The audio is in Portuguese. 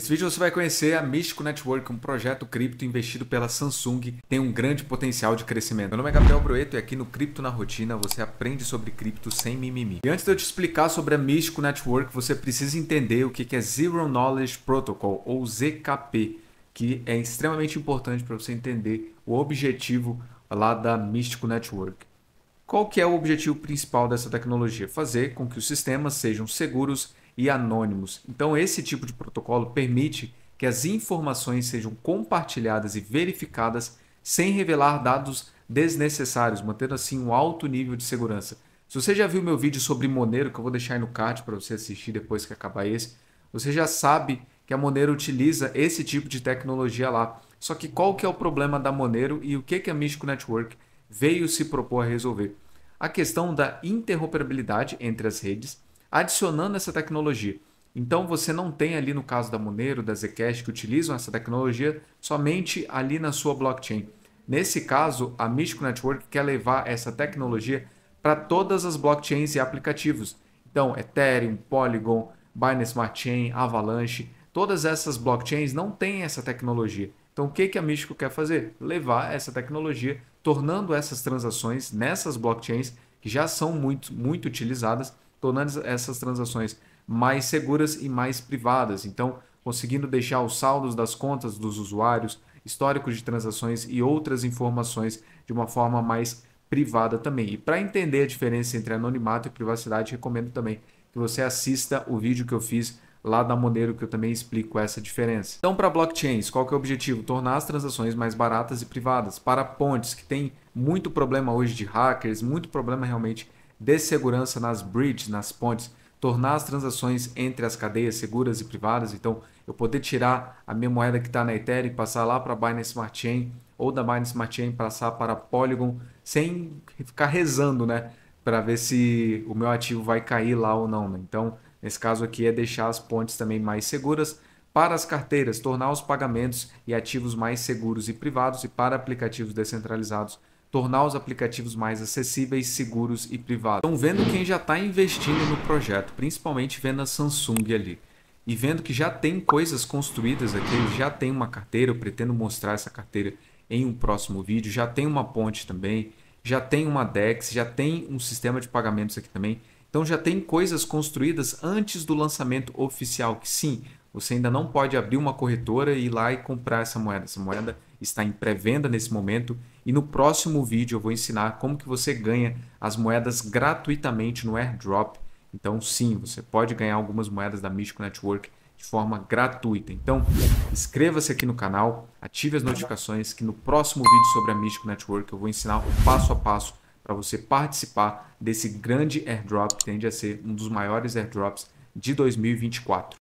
Nesse vídeo você vai conhecer a Místico Network, um projeto cripto investido pela Samsung, tem um grande potencial de crescimento. Meu nome é Gabriel Brueto e aqui no Cripto na Rotina você aprende sobre cripto sem mimimi. E antes de eu te explicar sobre a Místico Network, você precisa entender o que é Zero Knowledge Protocol ou ZKP, que é extremamente importante para você entender o objetivo lá da Místico Network. Qual que é o objetivo principal dessa tecnologia? Fazer com que os sistemas sejam seguros e anônimos. Então, esse tipo de protocolo permite que as informações sejam compartilhadas e verificadas sem revelar dados desnecessários, mantendo assim um alto nível de segurança. Se você já viu meu vídeo sobre Monero, que eu vou deixar aí no card para você assistir depois que acabar esse, você já sabe que a Monero utiliza esse tipo de tecnologia lá. Só que qual que é o problema da Monero e o que, que a Místico Network veio se propor a resolver? A questão da interoperabilidade entre as redes, adicionando essa tecnologia. Então você não tem ali no caso da Monero, da Zcash que utilizam essa tecnologia somente ali na sua blockchain. Nesse caso, a Mystical Network quer levar essa tecnologia para todas as blockchains e aplicativos. Então, Ethereum, Polygon, Binance Smart Chain, Avalanche, todas essas blockchains não têm essa tecnologia. Então, o que, que a Mystical quer fazer? Levar essa tecnologia, tornando essas transações nessas blockchains que já são muito, muito utilizadas tornando essas transações mais seguras e mais privadas. Então, conseguindo deixar os saldos das contas dos usuários, históricos de transações e outras informações de uma forma mais privada também. E para entender a diferença entre anonimato e privacidade, recomendo também que você assista o vídeo que eu fiz lá da Monero que eu também explico essa diferença. Então, para blockchains, qual que é o objetivo? Tornar as transações mais baratas e privadas. Para pontes, que tem muito problema hoje de hackers, muito problema realmente de segurança nas bridges, nas pontes, tornar as transações entre as cadeias seguras e privadas. Então, eu poder tirar a minha moeda que está na Ethereum e passar lá para a Binance Smart Chain ou da Binance Smart Chain passar para Polygon sem ficar rezando, né? Para ver se o meu ativo vai cair lá ou não. Né? Então, nesse caso aqui é deixar as pontes também mais seguras para as carteiras, tornar os pagamentos e ativos mais seguros e privados e para aplicativos descentralizados tornar os aplicativos mais acessíveis, seguros e privados. Estão vendo quem já está investindo no projeto, principalmente vendo a Samsung ali. E vendo que já tem coisas construídas aqui, já tem uma carteira, eu pretendo mostrar essa carteira em um próximo vídeo, já tem uma ponte também, já tem uma DEX, já tem um sistema de pagamentos aqui também. Então já tem coisas construídas antes do lançamento oficial, que sim, você ainda não pode abrir uma corretora e ir lá e comprar essa moeda. Essa moeda está em pré-venda nesse momento e no próximo vídeo eu vou ensinar como que você ganha as moedas gratuitamente no airdrop. Então sim, você pode ganhar algumas moedas da Místico Network de forma gratuita. Então, inscreva-se aqui no canal, ative as notificações que no próximo vídeo sobre a Místico Network eu vou ensinar o passo a passo para você participar desse grande airdrop que tende a ser um dos maiores airdrops de 2024.